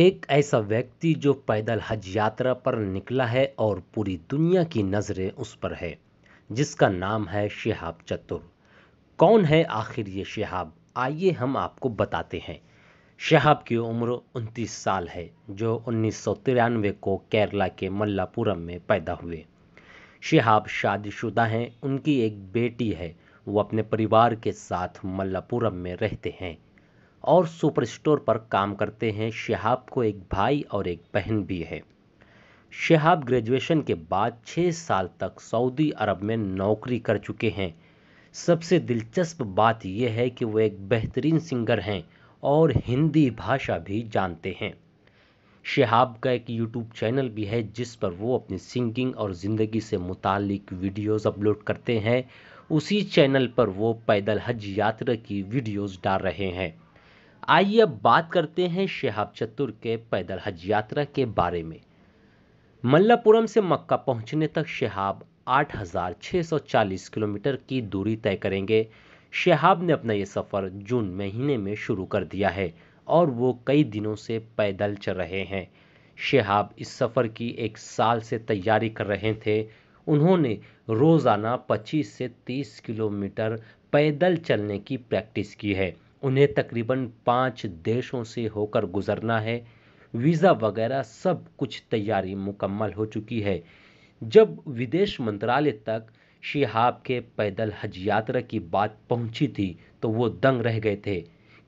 एक ऐसा व्यक्ति जो पैदल हज यात्रा पर निकला है और पूरी दुनिया की नज़रें उस पर है जिसका नाम है शहाब चतुर कौन है आखिर ये शहाब आइए हम आपको बताते हैं शहाब की उम्र 29 साल है जो उन्नीस को केरला के मल्लापुरम में पैदा हुए शहाब शादीशुदा हैं उनकी एक बेटी है वो अपने परिवार के साथ मल्लापुरम में रहते हैं और सुपर स्टोर पर काम करते हैं शहाब को एक भाई और एक बहन भी है शहाब ग्रेजुएशन के बाद छः साल तक सऊदी अरब में नौकरी कर चुके हैं सबसे दिलचस्प बात यह है कि वो एक बेहतरीन सिंगर हैं और हिंदी भाषा भी जानते हैं शहाब का एक यूट्यूब चैनल भी है जिस पर वो अपनी सिंगिंग और ज़िंदगी से मुतालिक वीडियोस अपलोड करते हैं उसी चैनल पर वो पैदल हज यात्रा की वीडियोस डाल रहे हैं आइए अब बात करते हैं शहाब चतुर के पैदल हज यात्रा के बारे में मल्लापुरम से मक्का पहुंचने तक शहाब 8,640 किलोमीटर की दूरी तय करेंगे शहाब ने अपना ये सफ़र जून महीने में शुरू कर दिया है और वो कई दिनों से पैदल चल रहे हैं शहाब इस सफ़र की एक साल से तैयारी कर रहे थे उन्होंने रोज़ाना 25 से 30 किलोमीटर पैदल चलने की प्रैक्टिस की है उन्हें तकरीबन पाँच देशों से होकर गुजरना है वीज़ा वगैरह सब कुछ तैयारी मुकम्मल हो चुकी है जब विदेश मंत्रालय तक शिहाब के पैदल हज यात्रा की बात पहुंची थी तो वो दंग रह गए थे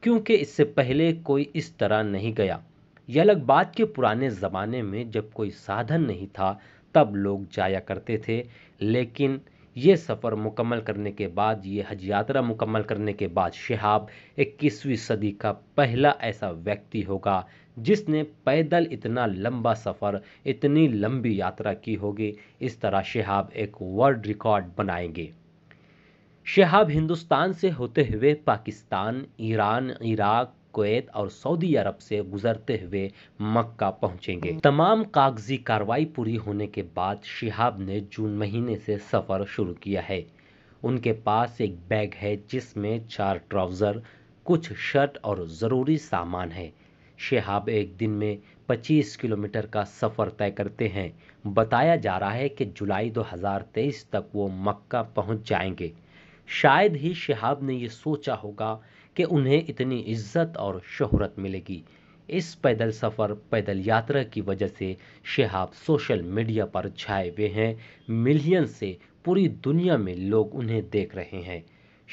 क्योंकि इससे पहले कोई इस तरह नहीं गया यह अलग बात के पुराने ज़माने में जब कोई साधन नहीं था तब लोग जाया करते थे लेकिन ये सफ़र मुकम्मल करने के बाद ये हज यात्रा मुकम्मल करने के बाद शहाब 21वीं सदी का पहला ऐसा व्यक्ति होगा जिसने पैदल इतना लंबा सफ़र इतनी लंबी यात्रा की होगी इस तरह शहाब एक वर्ल्ड रिकॉर्ड बनाएंगे शहाब हिंदुस्तान से होते हुए पाकिस्तान ईरान इराक कुवैत और सऊदी अरब से गुजरते हुए मक्का पहुंचेंगे तमाम कागजी कार्रवाई पूरी होने के बाद शिहाब ने जून महीने से सफ़र शुरू किया है उनके पास एक बैग है जिसमें चार ट्राउज़र कुछ शर्ट और ज़रूरी सामान है शिहाब एक दिन में 25 किलोमीटर का सफ़र तय करते हैं बताया जा रहा है कि जुलाई 2023 तक वो मक्का पहुंच जाएंगे शायद ही शिहाब ने ये सोचा होगा कि उन्हें इतनी इज्जत और शोहरत मिलेगी इस पैदल सफ़र पैदल यात्रा की वजह से शहाब सोशल मीडिया पर छाए हुए हैं मिलियन से पूरी दुनिया में लोग उन्हें देख रहे हैं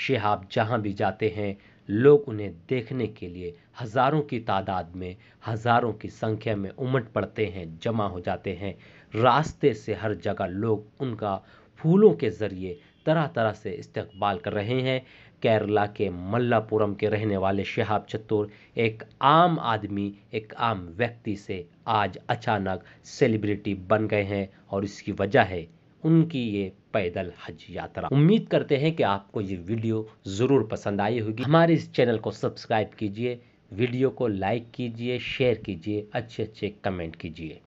शहाब जहां भी जाते हैं लोग उन्हें देखने के लिए हज़ारों की तादाद में हज़ारों की संख्या में उमट पड़ते हैं जमा हो जाते हैं रास्ते से हर जगह लोग उनका फूलों के ज़रिए तरह तरह से इस्तबाल कर रहे हैं केरला के मल्लापुरम के रहने वाले शहाब चतुर एक आम आदमी एक आम व्यक्ति से आज अचानक सेलिब्रिटी बन गए हैं और इसकी वजह है उनकी ये पैदल हज यात्रा उम्मीद करते हैं कि आपको ये वीडियो ज़रूर पसंद आई होगी हमारे इस चैनल को सब्सक्राइब कीजिए वीडियो को लाइक कीजिए शेयर कीजिए अच्छे अच्छे कमेंट कीजिए